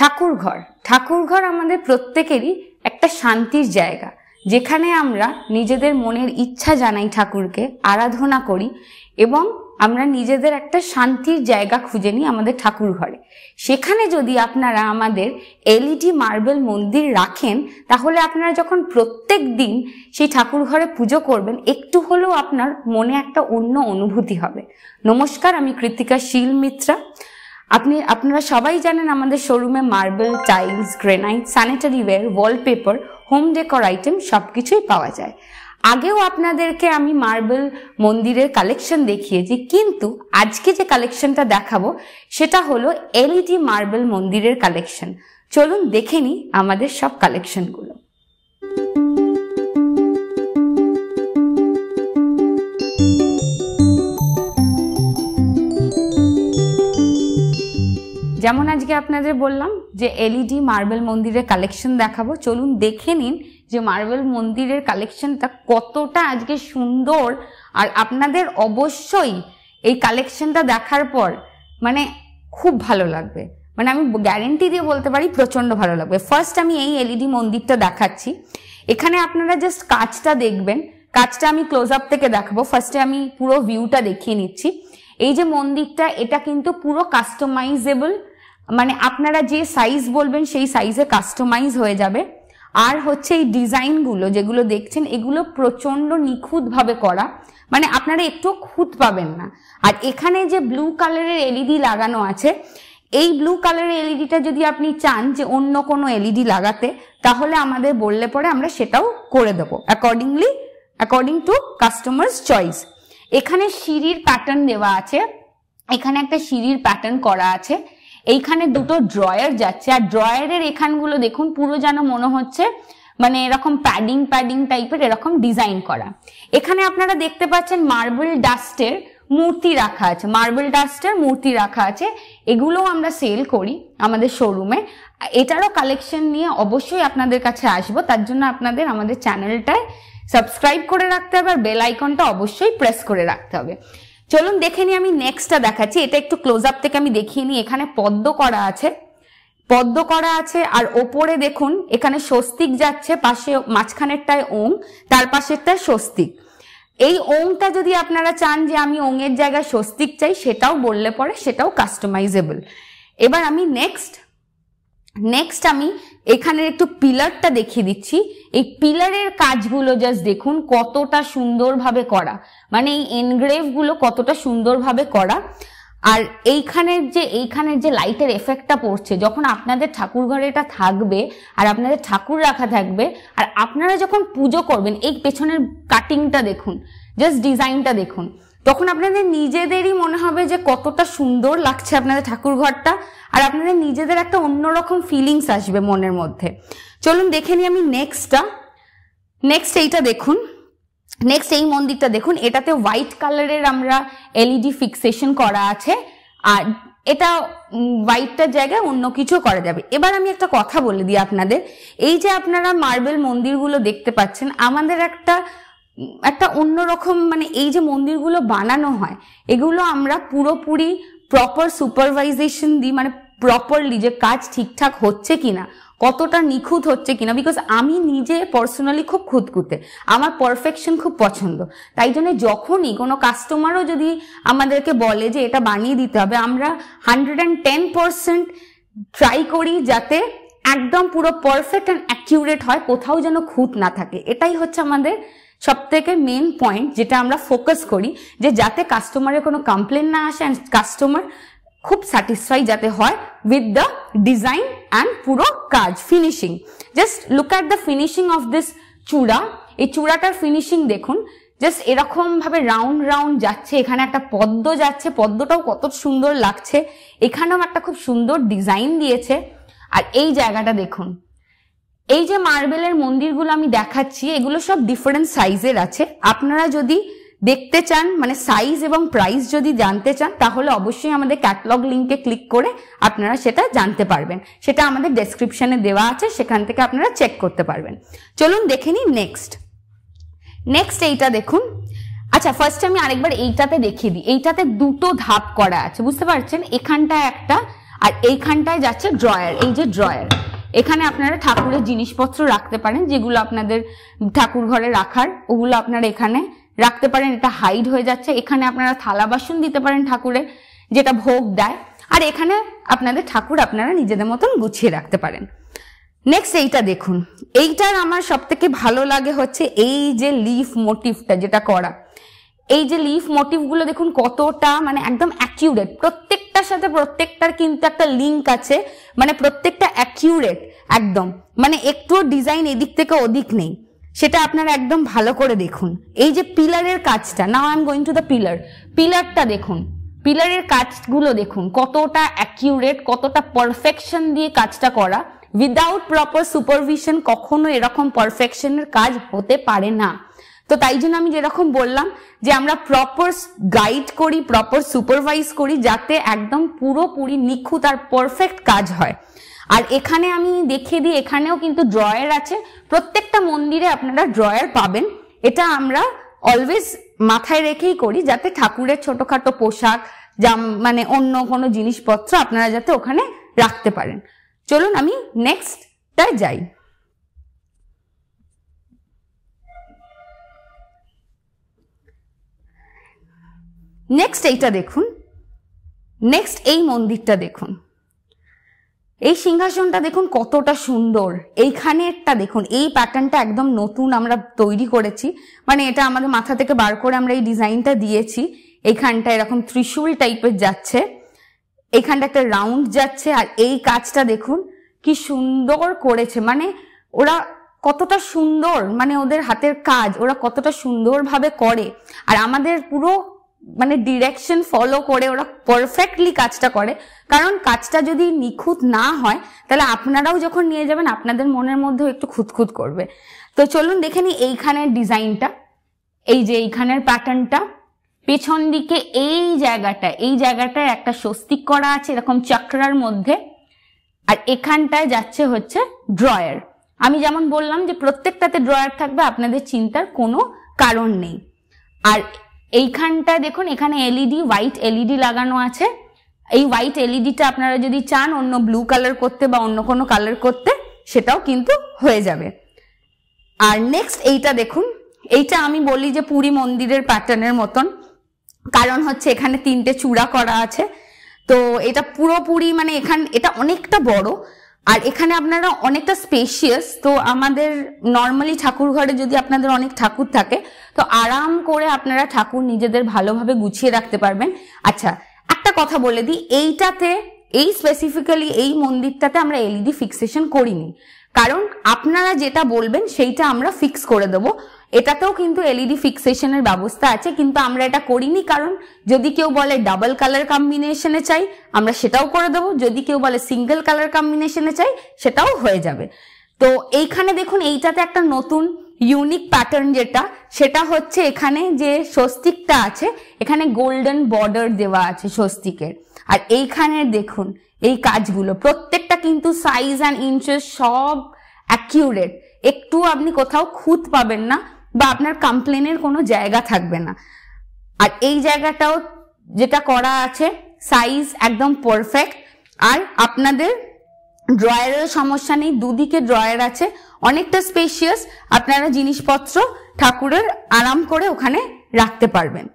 ঠাকুরঘর ঠাকুরঘর আমাদের প্রত্যেকেরই একটা শান্তির জায়গা যেখানে আমরা নিজেদের মনের ইচ্ছা জানাই ঠাকুরকে আরাধনা করি এবং আমরা নিজেদের একটা শান্তির জায়গা খুঁজে নিই আমাদের ঠাকুর ঘরে সেখানে যদি আপনারা আমাদের এলইডি মার্বেল মন্দির রাখেন তাহলে আপনারা যখন প্রত্যেক দিন সেই ঠাকুর ঘরে পুজো করবেন একটু হলেও আপনার মনে একটা অন্য অনুভূতি হবে নমস্কার আমি কৃতিকা শীল মিত্রা আপনি আপনারা সবাই জানেন আমাদের শোরুমে marble tiles granite sanitary ware wallpaper home decor item সব কিছুই পাওয়া যায় আগেও আপনাদেরকে আমি মার্বেল মন্দিরের কালেকশন দেখিয়েছি কিন্তু আজকে যে কালেকশনটা দেখাবো সেটা হলো এলইডি মার্বেল মন্দিরের কালেকশন চলুন দেখে নিই আমাদের সব কালেকশনগুলো যেমন আজকে আপনাদের বললাম যে এলইডি মার্বেল মন্দিরের কালেকশন দেখাবো চলুন দেখে নিন যে মার্বেল মন্দিরের কালেকশনটা কতটা আজকে সুন্দর আর আপনাদের অবশ্যই এই কালেকশনটা দেখার পর মানে খুব ভালো লাগবে মানে আমি গ্যারেন্টি দিয়ে বলতে পারি প্রচণ্ড ভালো লাগবে ফার্স্ট আমি এই এলইডি মন্দিরটা দেখাচ্ছি এখানে আপনারা জাস্ট কাজটা দেখবেন কাজটা আমি ক্লোজ আপ থেকে দেখাবো ফার্স্টে আমি পুরো ভিউটা দেখিয়ে নিচ্ছি এই যে মন্দিরটা এটা কিন্তু পুরো কাস্টমাইজেবল মানে আপনারা যে সাইজ বলবেন সেই সাইজে কাস্টমাইজ হয়ে যাবে আর হচ্ছে এই ডিজাইনগুলো যেগুলো দেখছেন এগুলো প্রচণ্ড নিখুঁতভাবে করা মানে আপনারা একটু খুঁত পাবেন না আর এখানে যে ব্লু কালারের এলইডি লাগানো আছে এই ব্লু কালারের এলইডিটা যদি আপনি চান যে অন্য কোনো এলইডি লাগাতে তাহলে আমাদের বললে পরে আমরা সেটাও করে দেবো accordingly according to customers choice এখানে সিঁড়ির প্যাটার্ন দেওয়া আছে এখানে একটা সিঁড়ির প্যাটার্ন করা আছে এইখানে দুটো ড্রয়ার যাচ্ছে আর ড্রয়ারের এখানগুলো দেখুন পুরো যেন মনে হচ্ছে মানে এরকম প্যাডিং প্যাডিং টাইপের এরকম ডিজাইন করা এখানে আপনারা দেখতে পাচ্ছেন মার্বেল ডাস্টের মূর্তি রাখা আছে মার্বেল ডাস্টের মূর্তি রাখা আছে এগুলোও আমরা সেল করি আমাদের শোরুমে এটারও কালেকশন নিয়ে অবশ্যই আপনাদের কাছে আসব তার জন্য আপনাদের আমাদের চ্যানেলটায় সাবস্ক্রাইব করে রাখতে হবে আর বেল আইকনটা অবশ্যই প্রেস করে রাখতে হবে চলুন দেখে নিই আমি নেক্সটটা দেখাচ্ছি এটা একটু ক্লোজ আপ থেকে আমি দেখিয়ে নিই এখানে পদ্ম করা আছে পদ্ম করা আছে আর ওপরে দেখুন এখানে স্বস্তিক যাচ্ছে পাশে মাঝখানেরটায় ওং তার পাশেরটায় স্বস্তিক এই ওংটা যদি আপনারা চান যে আমি ওংয়ের জায়গায় স্বস্তিক চাই সেটাও বললে পরে সেটাও কাস্টমাইজেবল এবার আমি নেক্সট নেক্সট আমি এখানের একটু পিলারটা দেখিয়ে দিচ্ছি এই পিলারের কাজগুলো জাস্ট দেখুন কতটা সুন্দরভাবে করা মানে এই এনগ্রেভগুলো কতটা সুন্দরভাবে করা আর এইখানের যে এইখানের যে লাইটের এফেক্টটা পড়ছে যখন আপনাদের ঠাকুর ঘরে এটা থাকবে আর আপনাদের ঠাকুর রাখা থাকবে আর আপনারা যখন পুজো করবেন এই পেছনের কাটিংটা দেখুন জাস্ট ডিজাইনটা দেখুন তখন আপনাদের নিজেদেরই মনে হবে যে কতটা সুন্দর লাগছে আপনাদের ঠাকুর ঘরটা আর আপনাদের নিজেদের একটা অন্যরকম ফিলিংস আসবে মনের মধ্যে চলুন দেখে নিই আমি নেক্সটটা নেক্সট এইটা দেখুন নেক্সট এই মন্দিরটা দেখুন এটাতে হোয়াইট কালারের আমরা এলইডি ফিক্সেশন করা আছে আর এটা হোয়াইটটার জায়গায় অন্য কিছু করা যাবে এবার আমি একটা কথা বলে দিই আপনাদের এই যে আপনারা মার্বেল মন্দিরগুলো দেখতে পাচ্ছেন আমাদের একটা একটা অন্যরকম মানে এই যে মন্দিরগুলো বানানো হয় এগুলো আমরা পুরোপুরি প্রপার সুপারভাইজেশন দিই মানে প্রপারলি যে কাজ ঠিকঠাক হচ্ছে কি না কতটা নিখুঁত হচ্ছে কিনা বিকজ আমি নিজে পার্সোনালি খুব খুঁতকুতে আমার পারফেকশন খুব পছন্দ তাই জন্য যখনই কোনো কাস্টমারও যদি আমাদেরকে বলে যে এটা বানিয়ে দিতে হবে আমরা hundred and ten percent try করি যাতে একদম পুরো পারফেক্ট অ্যান্ড অ্যাকিউরেট হয় কোথাও যেন খুঁত না থাকে এটাই হচ্ছে আমাদের সব থেকে মেন পয়েন্ট যেটা আমরা ফোকাস করি যে যাতে কাস্টমারের কোনো কমপ্লেন না আসে অ্যান্ড কাস্টমার খুব স্যাটিসফাই যাতে হয় উইথ দ্য ডিজাইন অ্যান্ড পুরো কাজ finishing just look at the finishing of this চূড়া এই চূড়াটার ফিনিশিং দেখুন জাস্ট এরকমভাবে রাউন্ড রাউন্ড যাচ্ছে এখানে একটা পদ্ম যাচ্ছে পদ্মটাও কত সুন্দর লাগছে এখানেও একটা খুব সুন্দর ডিজাইন দিয়েছে আর এই জায়গাটা দেখুন এই যে মার্বেলের মন্দিরগুলো আমি দেখাচ্ছি এগুলো সব ডিফারেন্ট সাইজের আছে আপনারা যদি দেখতে চান মানে সাইজ এবং প্রাইস যদি জানতে চান তাহলে অবশ্যই আমাদের ক্যাটলগ লিঙ্কে ক্লিক করে আপনারা সেটা জানতে পারবেন সেটা আমাদের ডেসক্রিপশনে দেওয়া আছে সেখান থেকে আপনারা চেক করতে পারবেন চলুন দেখে নিন নেক্সট নেক্সট এইটা দেখুন আচ্ছা ফার্স্ট আমি আরেকবার এইটাতে দেখিয়ে দিই এইটাতে দুটো ধাপ করা আছে বুঝতে পারছেন এখানটায় একটা আর এইখানটায় যাচ্ছে ড্রয়ার এই যে ড্রয়ার এখানে আপনারা ঠাকুরের জিনিসপত্র রাখতে পারেন যেগুলো আপনাদের ঠাকুর ঘরে রাখার ওগুলো আপনারা এখানে রাখতে পারেন এটা হাইড হয়ে যাচ্ছে এখানে আপনারা থালা বাসন দিতে পারেন ঠাকুরে যেটা ভোগ দেয় আর এখানে আপনাদের ঠাকুর আপনারা নিজেদের মতন গুছিয়ে রাখতে পারেন নেক্সট এইটা দেখুন এইটার আমার সব থেকে ভালো লাগে হচ্ছে এই যে লিফ মোটিভটা যেটা করা এই যে লিফ মোটিভগুলো দেখুন কতটা মানে একদম অ্যাকিউরেট প্রত্যেকটার সাথে প্রত্যেকটার কিন্তু একটা লিঙ্ক আছে মানে প্রত্যেকটা অ্যাকিউরেট একদম মানে একটুও ডিজাইন এদিক থেকে ওদিক নেই সেটা আপনারা একদম ভালো করে দেখুন এই যে পিলারের কাজটা now I am going to the pillar পিলারটা দেখুন পিলারের কাজগুলো দেখুন কতটা অ্যাকিউরেট কতটা পারফেকশন দিয়ে কাজটা করা উইদাউট প্রপার সুপারভিশন কখনো এরকম পারফেকশনের কাজ হতে পারে না তো তাই জন্য আমি যেরকম বললাম যে আমরা প্রপার গাইড করি প্রপার সুপারভাইজ করি যাতে একদম পুরোপুরি নিখুঁত আর পারফেক্ট কাজ হয় আর এখানে আমি দেখিয়ে দিই এখানেও কিন্তু ড্রয়ার আছে প্রত্যেকটা মন্দিরে আপনারা ড্রয়ার পাবেন এটা আমরা অলওয়েজ মাথায় রেখেই করি যাতে ঠাকুরের ছোটোখাটো পোশাক যা মানে অন্য কোনো জিনিসপত্র আপনারা যাতে ওখানে রাখতে পারেন চলুন আমি নেক্সটটায় যাই নেক্সট এইটা দেখুন নেক্সট এই মন্দিরটা দেখুন এই সিংহাসনটা দেখুন কতটা সুন্দর এইখানে একটা দেখুন এই প্যাটার্নটা একদম নতুন আমরা তৈরি করেছি মানে এটা আমাদের মাথা থেকে বার করে আমরা এই ডিজাইনটা দিয়েছি এইখানটা এরকম ত্রিশূল টাইপের যাচ্ছে এখানটা একটা রাউন্ড যাচ্ছে আর এই কাজটা দেখুন কি সুন্দর করেছে মানে ওরা কতটা সুন্দর মানে ওদের হাতের কাজ ওরা কতটা সুন্দরভাবে করে আর আমাদের পুরো মানে ডিরেকশন ফলো করে ওরা পারফেক্টলি কাজটা করে কারণ কাজটা যদি নিখুঁত না হয় তাহলে আপনারাও যখন নিয়ে যাবেন আপনাদের মনের মধ্যেও একটু খুঁতখুত করবে তো চলুন দেখে নিই এইখানের ডিজাইনটা এই যে এইখানের প্যাটার্নটা পেছন দিকে এই জায়গাটা এই জায়গাটায় একটা স্বস্তিক করা আছে এরকম চক্রার মধ্যে আর এখানটায় যাচ্ছে হচ্ছে ড্রয়ার আমি যেমন বললাম যে প্রত্যেকটাতে ড্রয়ার থাকবে আপনাদের চিন্তার কোনো কারণ নেই আর এইখানটা দেখুন এখানে এলইডি হোয়াইট এলইডি লাগানো আছে এই হোয়াইট এলইডিটা e আপনারা যদি চান অন্য ব্লু কালার করতে বা অন্য কোনো কালার করতে সেটাও কিন্তু হয়ে যাবে আর নেক্সট এইটা দেখুন এইটা আমি বলি যে পুরী মন্দিরের প্যাটার্নের মতন কারণ হচ্ছে এখানে তিনটে চূড়া করা আছে তো এটা পুরোপুরি মানে এখান এটা অনেকটা বড় আর এখানে আপনারা অনেকটা স্পেশিয়াস তো আমাদের নর্মালি ঠাকুর ঘরে যদি আপনাদের অনেক ঠাকুর থাকে তো আরাম করে আপনারা ঠাকুর নিজেদের ভালোভাবে গুছিয়ে রাখতে পারবেন আচ্ছা একটা কথা বলে দিই এইটাতে এই স্পেসিফিক্যালি এই মন্দিরটাতে আমরা এলইডি ফিক্সেশন e করিনি কারণ আপনারা যেটা বলবেন সেইটা আমরা ফিক্স করে দেবো এটাতেও কিন্তু e এলইডি ফিক্সেশনের ব্যবস্থা আছে কিন্তু আমরা এটা করিনি কারণ যদি কেউ বলে ডাবল কালার কম্বিনেশনে চাই আমরা সেটাও করে দেবো যদি কেউ বলে সিঙ্গেল কালার কম্বিনেশনে চাই সেটাও হয়ে যাবে তো এইখানে দেখুন এইটাতে একটা নতুন ইউনিক প্যাটার্ন যেটা সেটা হচ্ছে এখানে যে স্বস্তিকটা আছে এখানে গোল্ডেন বর্ডার দেওয়া আছে স্বস্তিকের আর এইখানে দেখুন এই কাজগুলো প্রত্যেকটা কিন্তু সাইজ অ্যান্ড ইঞ্চেস সব অ্যাকিউরেট একটু আপনি কোথাও খুঁত পাবেন না বা আপনার কমপ্লেনের কোনো জায়গা থাকবে না আর এই জায়গাটাও যেটা করা আছে সাইজ একদম পারফেক্ট আর আপনাদের ড্রয়ারের সমস্যা নেই দুদিকে ড্রয়ার আছে অনেকটা স্পেশিয়াস আপনারা জিনিসপত্র ঠাকুরের আরাম করে ওখানে রাখতে পারবেন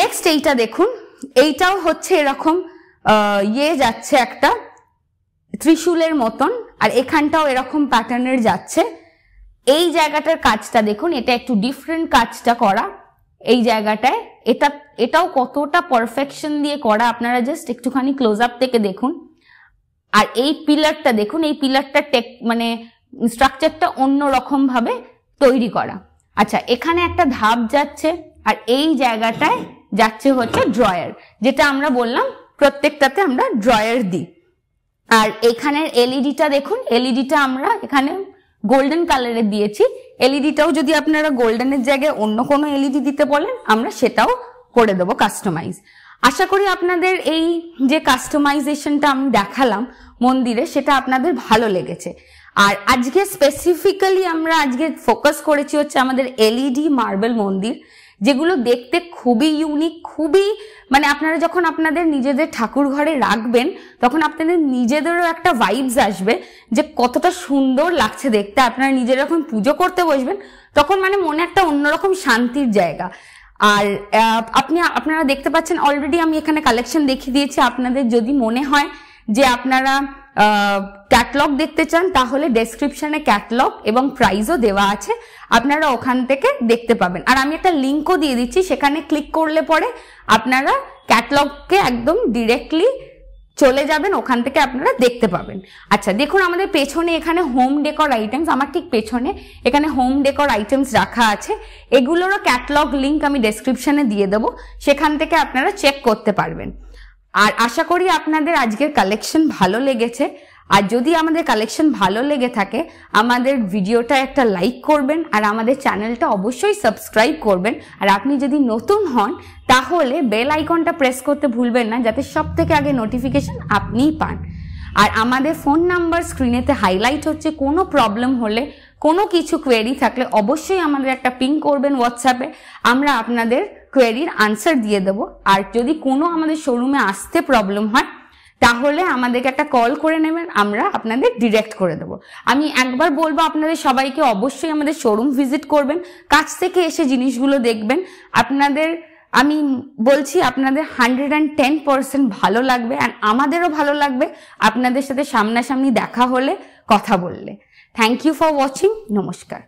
নেক্সট এইটা দেখুন এইটাও হচ্ছে এরকম ইয়ে যাচ্ছে একটা ত্রিশূলের মতন আর এখানটাও এরকম প্যাটার্নের যাচ্ছে এই জায়গাটার কাজটা দেখুন এটা একটু ডিফারেন্ট কাজটা করা এই জায়গাটায় এটা এটাও কতটা পারফেকশন দিয়ে করা আপনারা জাস্ট একটুখানি ক্লোজ আপ থেকে দেখুন আর এই পিলারটা দেখুন এই পিলারটা টেক মানে স্ট্রাকচারটা অন্য রকম ভাবে তৈরি করা আচ্ছা এখানে একটা ধাপ যাচ্ছে আর এই জায়গাটায় যাচ্ছে হচ্ছে ড্রয়ার যেটা আমরা বললাম প্রত্যেকটাতে আমরা ড্রয়ার দিই আর এখানের এলইডিটা দেখুন এলইডিটা আমরা এখানে গোল্ডেন কালারের দিয়েছি এলইডিটাও যদি আপনারা গোল্ডেনের জায়গায় অন্য কোনো এলইডি দিতে বলেন আমরা সেটাও করে দেবো কাস্টমাইজ আশা করি আপনাদের এই যে কাস্টমাইজেশনটা আমি দেখালাম মন্দিরে সেটা আপনাদের ভালো লেগেছে আর আজকে স্পেসিফিক্যালি আমরা আজকে ফোকাস করেছি হচ্ছে আমাদের এলইডি মার্বেল মন্দির যেগুলো দেখতে খুবই ইউনিক খুবই মানে আপনারা যখন আপনাদের নিজেদের ঠাকুর ঘরে রাখবেন তখন আপনাদের নিজেদেরও একটা ভাইবস আসবে যে কতটা সুন্দর লাগছে দেখতে আপনারা নিজেরা যখন পুজো করতে বসবেন তখন মানে মনে একটা অন্যরকম শান্তির জায়গা আর আপনি আপনারা দেখতে পাচ্ছেন অলরেডি আমি এখানে কালেকশন দেখিয়ে দিয়েছি আপনাদের যদি মনে হয় যে আপনারা ক্যাটলগ দেখতে চান তাহলে ডেসক্রিপশনে ক্যাটলগ এবং প্রাইজও দেওয়া আছে আপনারা ওখান থেকে দেখতে পাবেন আর আমি একটা লিঙ্কও দিয়ে দিচ্ছি সেখানে ক্লিক করলে পরে আপনারা ক্যাটলগকে একদম ডিরেক্টলি চলে যাবেন ওখান থেকে আপনারা দেখতে পাবেন আচ্ছা দেখুন আমাদের পেছনে এখানে হোম ডেকর আইটেমস আমার ঠিক পেছনে এখানে হোম ডেকর আইটেমস রাখা আছে এগুলোরও ক্যাটলগ লিঙ্ক আমি ডেসক্রিপশানে দিয়ে দেবো সেখান থেকে আপনারা চেক করতে পারবেন আর আশা করি আপনাদের আজকের কালেকশন ভালো লেগেছে আর যদি আমাদের কালেকশন ভালো লেগে থাকে আমাদের ভিডিওটা একটা লাইক করবেন আর আমাদের চ্যানেলটা অবশ্যই সাবস্ক্রাইব করবেন আর আপনি যদি নতুন হন তাহলে বেল আইকনটা প্রেস করতে ভুলবেন না যাতে সব থেকে আগে নোটিফিকেশন আপনিই পান আর আমাদের ফোন নাম্বার স্ক্রিনেতে হাইলাইট হচ্ছে কোনো প্রবলেম হলে কোনো কিছু কোয়েরি থাকলে অবশ্যই আমাদের একটা পিং করবেন হোয়াটসঅ্যাপে আমরা আপনাদের কোয়েরির আনসার দিয়ে দেবো আর যদি কোনো আমাদের শোরুমে আসতে প্রবলেম হয় তাহলে আমাদেরকে একটা কল করে নেবেন আমরা আপনাদের ডিরেক্ট করে দেবো আমি একবার বলবো আপনাদের সবাইকে অবশ্যই আমাদের শোরুম ভিজিট করবেন কাছ থেকে এসে জিনিসগুলো দেখবেন আপনাদের আমি বলছি আপনাদের হান্ড্রেড অ্যান্ড টেন পার্সেন্ট ভালো লাগবে অ্যান্ড আমাদেরও ভালো লাগবে আপনাদের সাথে সামনাসামনি দেখা হলে কথা বললে থ্যাংক ইউ ফর ওয়াচিং নমস্কার